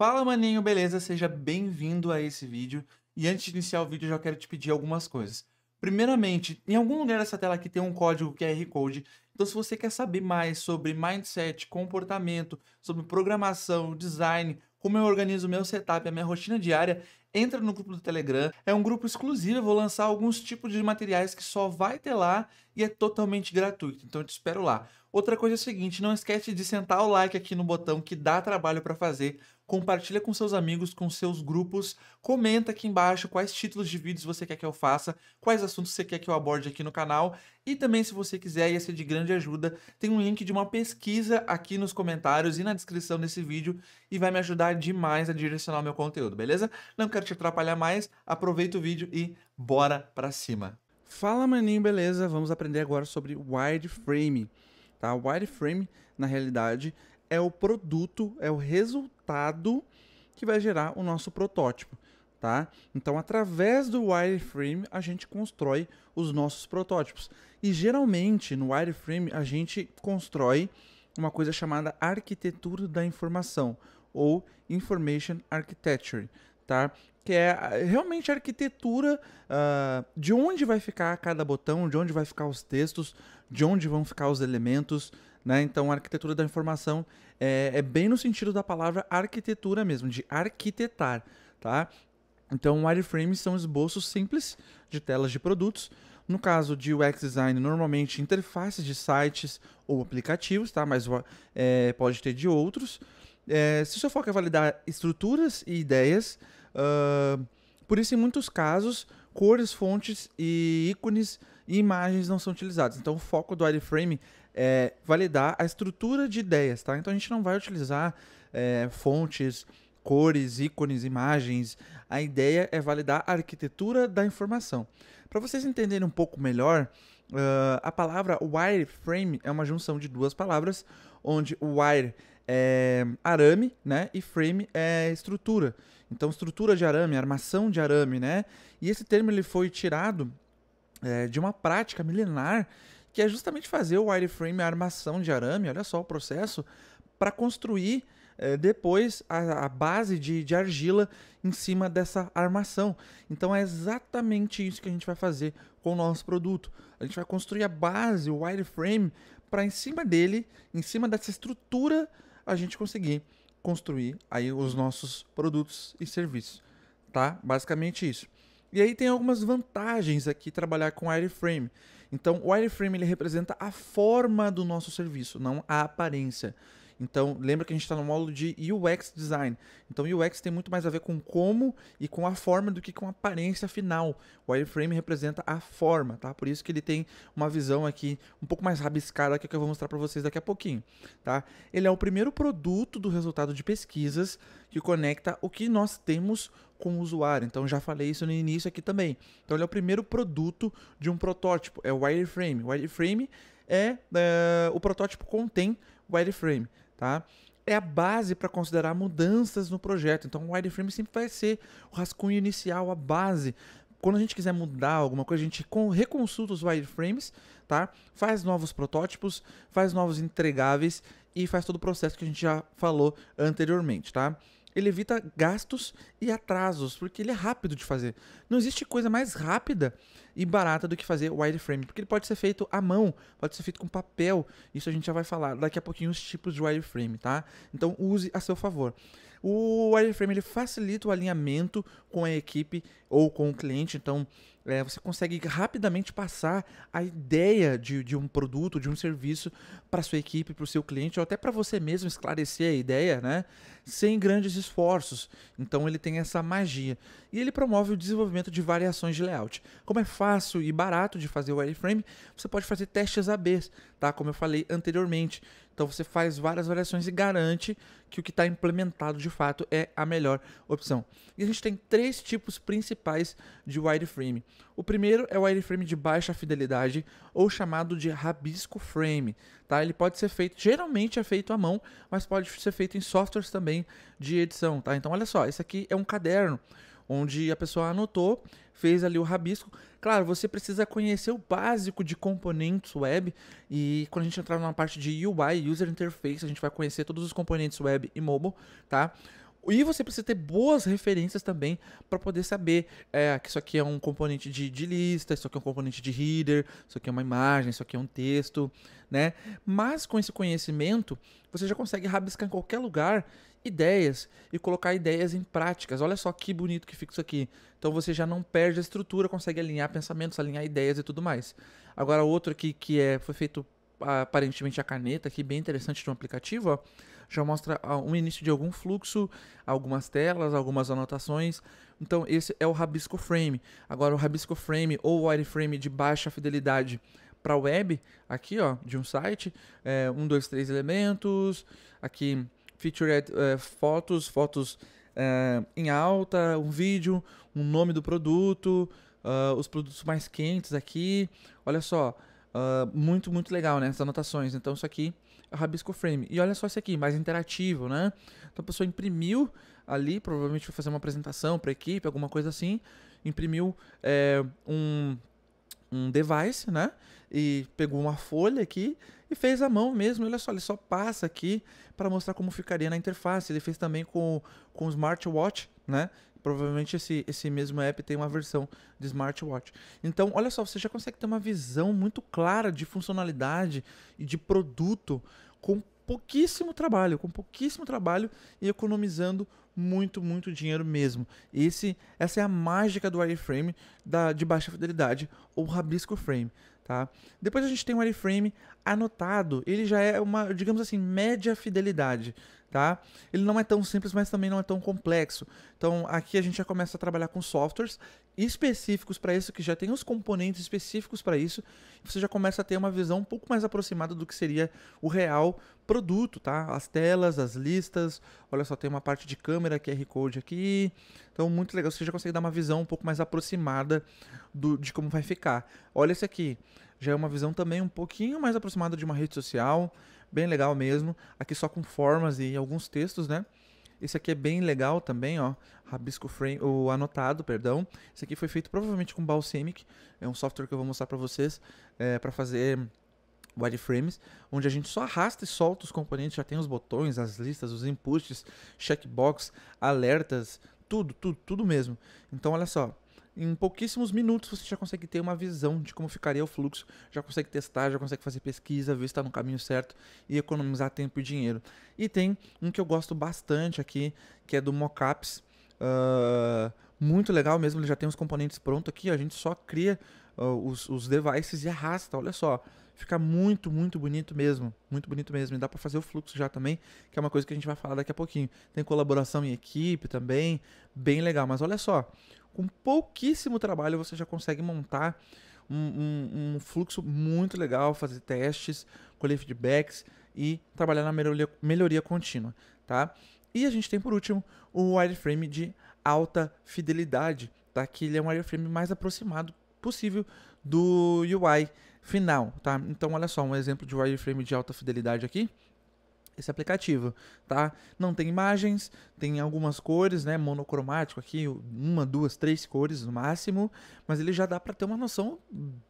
Fala maninho, beleza? Seja bem-vindo a esse vídeo. E antes de iniciar o vídeo, eu já quero te pedir algumas coisas. Primeiramente, em algum lugar dessa tela aqui tem um código QR é Code. Então, se você quer saber mais sobre mindset, comportamento, sobre programação, design, como eu organizo meu setup, a minha rotina diária, entra no grupo do Telegram. É um grupo exclusivo, eu vou lançar alguns tipos de materiais que só vai ter lá e é totalmente gratuito. Então eu te espero lá. Outra coisa é a seguinte, não esquece de sentar o like aqui no botão que dá trabalho para fazer, compartilha com seus amigos, com seus grupos, comenta aqui embaixo quais títulos de vídeos você quer que eu faça, quais assuntos você quer que eu aborde aqui no canal e também se você quiser, ia ser de grande ajuda, tem um link de uma pesquisa aqui nos comentários e na descrição desse vídeo e vai me ajudar demais a direcionar o meu conteúdo, beleza? Não quero te atrapalhar mais, aproveita o vídeo e bora pra cima! Fala maninho, beleza? Vamos aprender agora sobre wireframe. Tá? Wireframe, na realidade, é o produto, é o resultado que vai gerar o nosso protótipo. Tá? Então, através do wireframe, a gente constrói os nossos protótipos. E geralmente, no wireframe, a gente constrói uma coisa chamada arquitetura da informação ou information architecture, tá? Que é realmente a arquitetura uh, de onde vai ficar cada botão, de onde vai ficar os textos, de onde vão ficar os elementos, né? Então, a arquitetura da informação é, é bem no sentido da palavra arquitetura mesmo, de arquitetar. Tá? Então, wireframes são esboços simples de telas de produtos. No caso de UX design, normalmente interfaces de sites ou aplicativos, tá? Mas é, pode ter de outros. É, se o seu foco é validar estruturas e ideias, uh, por isso em muitos casos cores, fontes e ícones e imagens não são utilizados. Então, o foco do wireframe é, validar a estrutura de ideias, tá? Então a gente não vai utilizar é, fontes, cores, ícones, imagens. A ideia é validar a arquitetura da informação. Para vocês entenderem um pouco melhor, uh, a palavra wireframe é uma junção de duas palavras, onde wire é arame, né? E frame é estrutura. Então, estrutura de arame, armação de arame, né? E esse termo ele foi tirado é, de uma prática milenar que é justamente fazer o wireframe, a armação de arame, olha só o processo, para construir eh, depois a, a base de, de, argila em cima dessa armação. Então é exatamente isso que a gente vai fazer com o nosso produto. A gente vai construir a base, o wireframe, para em cima dele, em cima dessa estrutura, a gente conseguir construir aí os nossos produtos e serviços, tá? Basicamente isso. E aí tem algumas vantagens aqui trabalhar com wireframe. Então, o wireframe ele representa a forma do nosso serviço, não a aparência. Então, lembra que a gente está no módulo de UX design. Então, UX tem muito mais a ver com como e com a forma do que com a aparência final. O wireframe representa a forma, tá? Por isso que ele tem uma visão aqui um pouco mais rabiscada que, é que eu vou mostrar para vocês daqui a pouquinho, tá? Ele é o primeiro produto do resultado de pesquisas que conecta o que nós temos com o usuário. Então já falei isso no início aqui também. Então ele é o primeiro produto de um protótipo, é o wireframe. Wireframe é, é o protótipo contém wireframe tá? É a base para considerar mudanças no projeto. Então, o wireframe sempre vai ser o rascunho inicial, a base quando a gente quiser mudar alguma coisa, a gente reconsulta os wireframes, tá? Faz novos protótipos, faz novos entregáveis e faz todo o processo que a gente já falou anteriormente, tá? ele evita gastos e atrasos, porque ele é rápido de fazer. Não existe coisa mais rápida e barata do que fazer wireframe, porque ele pode ser feito à mão, pode ser feito com papel. Isso a gente já vai falar daqui a pouquinho os tipos de wireframe, tá? Então use a seu favor. O wireframe ele facilita o alinhamento com a equipe ou com o cliente, então é, você consegue rapidamente passar a ideia de, de um produto, de um serviço para sua equipe, para o seu cliente, ou até para você mesmo esclarecer a ideia, né? Sem grandes esforços. Então ele tem essa magia. E ele promove o desenvolvimento de variações de layout. Como é fácil e barato de fazer o wireframe, você pode fazer testes A/B, tá? Como eu falei anteriormente. Então você faz várias variações e garante que o que está implementado de fato é a melhor opção. E a gente tem três tipos principais de wireframe. O primeiro é o wireframe de baixa fidelidade ou chamado de rabisco frame, tá? Ele pode ser feito, geralmente é feito à mão, mas pode ser feito em softwares também de edição, tá? Então olha só, esse aqui é um caderno onde a pessoa anotou, fez ali o rabisco. Claro, você precisa conhecer o básico de componentes web e quando a gente entrar na parte de UI, User Interface, a gente vai conhecer todos os componentes web e mobile, tá? E você precisa ter boas referências também para poder saber é, que isso aqui é um componente de, de, lista, isso aqui é um componente de reader isso aqui é uma imagem, isso aqui é um texto, né? Mas com esse conhecimento, você já consegue rabiscar em qualquer lugar ideias e colocar ideias em práticas. Olha só que bonito que fica isso aqui. Então você já não perde a estrutura, consegue alinhar pensamentos, alinhar ideias e tudo mais. Agora outro aqui que é, foi feito aparentemente a caneta, aqui é bem interessante de um aplicativo, ó já mostra ah, um início de algum fluxo, algumas telas, algumas anotações. Então esse é o Rabisco Frame. Agora o Rabisco Frame ou wireframe de baixa fidelidade para web, aqui ó, de um site, é, um, dois, três elementos, aqui featured é, fotos, fotos é, em alta, um vídeo, um nome do produto, uh, os produtos mais quentes aqui, olha só, Uh, muito, muito legal, né? Essas anotações. Então, isso aqui é o Rabisco Frame. E olha só isso aqui, mais interativo, né? Então, a pessoa imprimiu ali, provavelmente foi fazer uma apresentação para a equipe, alguma coisa assim. Imprimiu é, um, um device, né? E pegou uma folha aqui e fez a mão mesmo. Olha só, ele só passa aqui para mostrar como ficaria na interface. Ele fez também com, com o smartwatch, né? Provavelmente esse, esse mesmo app tem uma versão de smartwatch. Então, olha só, você já consegue ter uma visão muito clara de funcionalidade e de produto com pouquíssimo trabalho, com pouquíssimo trabalho e economizando muito, muito dinheiro mesmo. Esse, essa é a mágica do wireframe da, de baixa fidelidade ou rabisco frame. Tá? Depois a gente tem o wireframe anotado, ele já é uma, digamos assim, média fidelidade, tá? Ele não é tão simples, mas também não é tão complexo. Então aqui a gente já começa a trabalhar com softwares específicos para isso, que já tem os componentes específicos para isso, você já começa a ter uma visão um pouco mais aproximada do que seria o real produto, tá? As telas, as listas, olha só, tem uma parte de câmera, QR Code aqui. Então, muito legal, você já consegue dar uma visão um pouco mais aproximada do, de como vai ficar. Olha esse aqui, já é uma visão também um pouquinho mais aproximada de uma rede social, bem legal mesmo, aqui só com formas e alguns textos, né? Esse aqui é bem legal também, ó. Rabisco Frame, o anotado, perdão. Esse aqui foi feito provavelmente com Balsamic. É um software que eu vou mostrar para vocês é, para fazer wireframes, onde a gente só arrasta e solta os componentes, já tem os botões, as listas, os inputs, checkbox, alertas, tudo, tudo, tudo mesmo. Então olha só, em pouquíssimos minutos você já consegue ter uma visão de como ficaria o fluxo, já consegue testar, já consegue fazer pesquisa, ver se está no caminho certo e economizar tempo e dinheiro. E tem um que eu gosto bastante aqui, que é do Mockups. Uh, ah, muito legal mesmo, ele já tem os componentes prontos aqui, a gente só cria uh, os, os devices e arrasta, olha só. Fica muito, muito bonito mesmo, muito bonito mesmo. E dá para fazer o fluxo já também, que é uma coisa que a gente vai falar daqui a pouquinho. Tem colaboração em equipe também, bem legal. Mas olha só, com pouquíssimo trabalho você já consegue montar um, um, um fluxo muito legal, fazer testes, colher feedbacks e trabalhar na melhoria, melhoria contínua, tá? E a gente tem por último o wireframe de alta fidelidade, tá? Que ele é um wireframe mais aproximado possível do UI final, tá? Então olha só um exemplo de wireframe de alta fidelidade aqui esse aplicativo, tá? Não tem imagens, tem algumas cores, né? Monocromático aqui, uma, duas, três cores no máximo, mas ele já dá para ter uma noção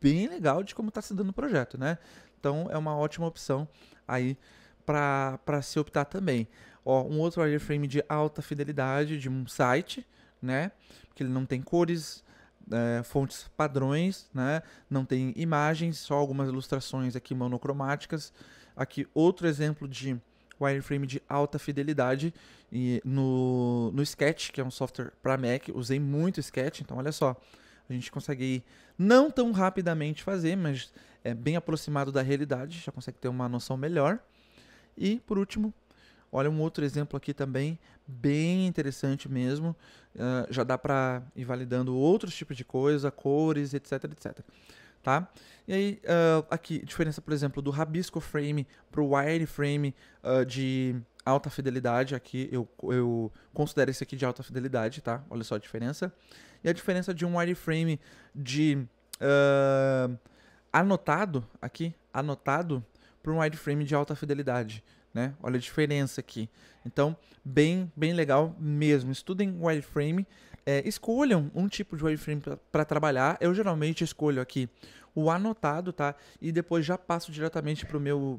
bem legal de como está se dando o projeto, né? Então é uma ótima opção aí para se optar também. Ó, um outro wireframe de alta fidelidade de um site, né? Que ele não tem cores, é, fontes padrões, né? Não tem imagens, só algumas ilustrações aqui monocromáticas. Aqui outro exemplo de wireframe de alta fidelidade e no, no Sketch, que é um software para Mac. Usei muito Sketch, então olha só. A gente consegue não tão rapidamente fazer, mas é bem aproximado da realidade, já consegue ter uma noção melhor. E por último, olha um outro exemplo aqui também, bem interessante mesmo. Uh, já dá para ir validando outros tipos de coisa, cores, etc, etc tá? E aí, uh, aqui, diferença, por exemplo, do Rabisco Frame para o Wireframe uh, de alta fidelidade. Aqui eu, eu considero esse aqui de alta fidelidade, tá? Olha só a diferença. E a diferença de um wireframe de uh, anotado, aqui, anotado, para um wireframe de alta fidelidade, né? Olha a diferença aqui. Então, bem, bem legal mesmo. Estudem wireframe, é, escolham um tipo de wireframe para trabalhar. Eu geralmente escolho aqui o anotado, tá? E depois já passo diretamente para o meu,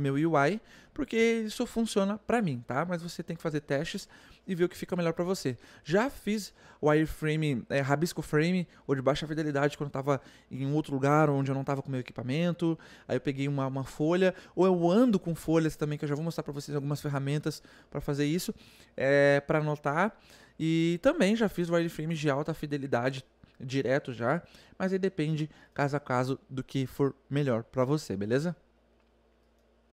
meu UI, porque isso funciona para mim, tá? Mas você tem que fazer testes e ver o que fica melhor para você. Já fiz o wireframe, é, rabisco frame, ou de baixa fidelidade, quando eu estava em outro lugar onde eu não estava com meu equipamento, aí eu peguei uma, uma folha, ou eu ando com folhas também, que eu já vou mostrar para vocês algumas ferramentas para fazer isso, é, para anotar. E também já fiz wireframe de alta fidelidade direto já, mas aí depende caso a caso do que for melhor para você, beleza?